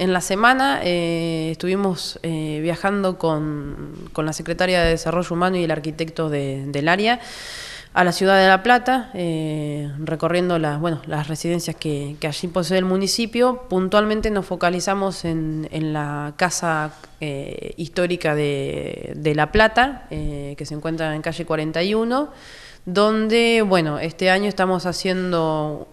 en la semana eh, estuvimos eh, viajando con, la Secretaria de Desarrollo Humano y el arquitecto del área a la ciudad de La Plata, eh, recorriendo las, bueno, las residencias que, allí posee el municipio. Puntualmente nos focalizamos en, la casa eh, histórica de, La Plata, eh, que se encuentra en calle 41, donde, bueno, este año estamos haciendo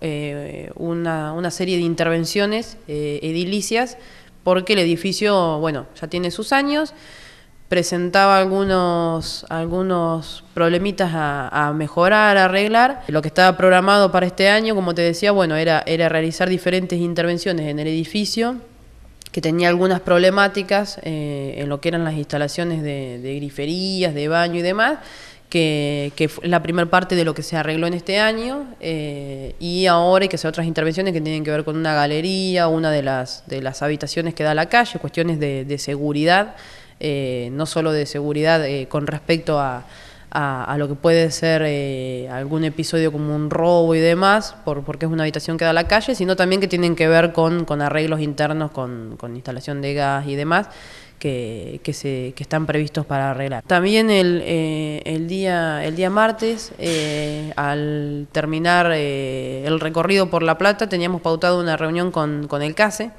una, una, serie de intervenciones edilicias, porque el edificio, bueno, ya tiene sus años presentaba algunos, algunos problemitas a, mejorar, a arreglar. Lo que estaba programado para este año, como te decía, bueno, era, era realizar diferentes intervenciones en el edificio, que tenía algunas problemáticas eh, en lo que eran las instalaciones de, griferías, de baño y demás, que, fue la primera parte de lo que se arregló en este año, eh, y ahora hay que hacer otras intervenciones que tienen que ver con una galería, una de las, de las habitaciones que da la calle, cuestiones de seguridad eh, no solo de seguridad eh, con respecto a, a, lo que puede ser eh, algún episodio como un robo y demás, por, porque es una habitación que da a la calle, sino también que tienen que ver con, arreglos internos, con, instalación de gas y demás. Que, se, que están previstos para arreglar. También el, el día, el día martes, al terminar el recorrido por La Plata, teníamos pautado una reunión con, con el CASE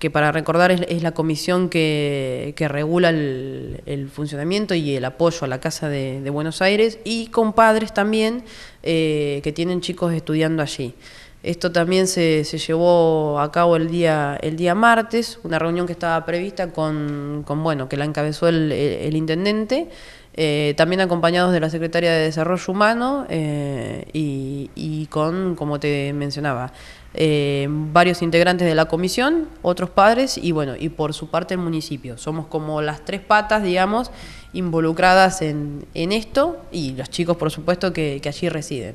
que para recordar es, la comisión que, regula el, funcionamiento y el apoyo a la Casa de, Buenos Aires, y con padres también eh, que tienen chicos estudiando allí. Esto también se, llevó a cabo el día, el día martes, una reunión que estaba prevista con, bueno, que la encabezó el, intendente, eh, también acompañados de la Secretaria de Desarrollo Humano eh, y con, como te mencionaba, eh, varios integrantes de la comisión, otros padres y bueno, y por su parte el municipio. Somos como las tres patas, digamos, involucradas en, esto y los chicos, por supuesto, que, allí residen.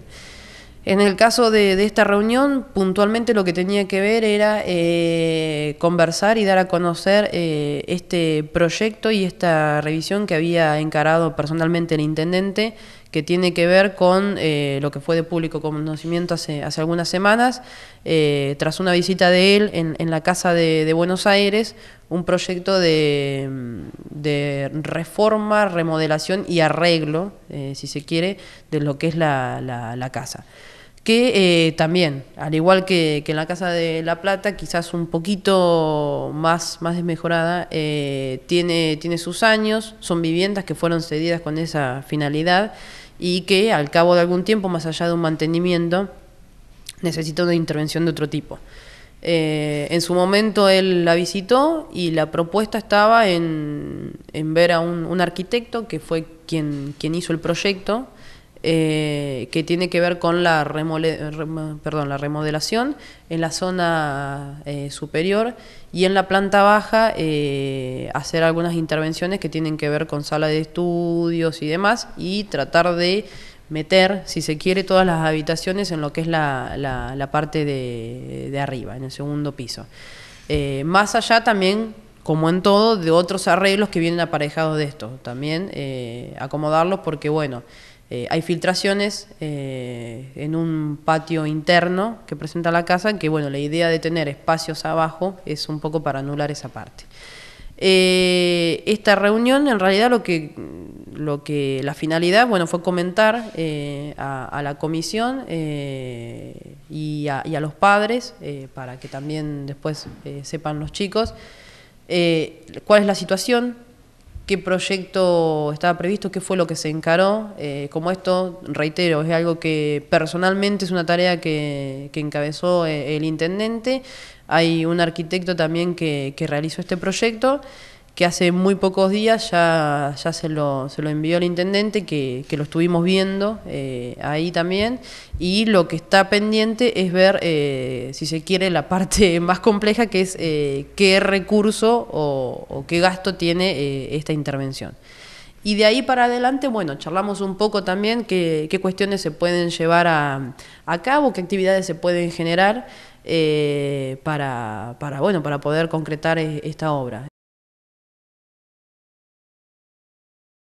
En el caso de, esta reunión, puntualmente lo que tenía que ver era eh, conversar y dar a conocer eh, este proyecto y esta revisión que había encarado personalmente el intendente que tiene que ver con eh, lo que fue de público conocimiento hace, algunas semanas, eh, tras una visita de él en, la Casa de, Buenos Aires, un proyecto de, reforma, remodelación y arreglo, eh, si se quiere, de lo que es la, casa que también, al igual que, en la Casa de La Plata, quizás un poquito más, más desmejorada, tiene, tiene sus años, son viviendas que fueron cedidas con esa finalidad y que al cabo de algún tiempo, más allá de un mantenimiento, necesitó una intervención de otro tipo. Eh, en su momento él la visitó y la propuesta estaba en, ver a un, un, arquitecto que fue quien, quien hizo el proyecto eh, que tiene que ver con la, eh, perdón, la remodelación en la zona eh, superior y en la planta baja hacer algunas intervenciones que tienen que ver con sala de estudios y demás y tratar de meter, si se quiere, todas las habitaciones en lo que es la, parte de, arriba, en el segundo piso. más allá también como en todo, de otros arreglos que vienen aparejados de esto. También acomodarlos porque, bueno, eh, hay filtraciones eh, en un patio interno que presenta la casa, que bueno, la idea de tener espacios abajo es un poco para anular esa parte. Eh, esta reunión, en realidad, lo que, lo que la finalidad, bueno, fue comentar a, la comisión y a, y, a, los padres para que también después sepan los chicos cuál es la situación qué proyecto estaba previsto, qué fue lo que se encaró. Eh, como esto, reitero, es algo que personalmente es una tarea que, encabezó eh, el intendente. Hay un arquitecto también que, que realizó este proyecto que hace muy pocos días ya, ya se, lo, se lo envió el intendente, que, lo estuvimos viendo eh, ahí también, y lo que está pendiente es ver, eh, si se quiere, la parte más compleja, que es eh, qué recurso o, qué gasto tiene esta intervención. Y de ahí para adelante, bueno, charlamos un poco también qué, cuestiones se pueden llevar a, cabo, qué actividades se pueden generar para, para, bueno, para poder concretar esta obra.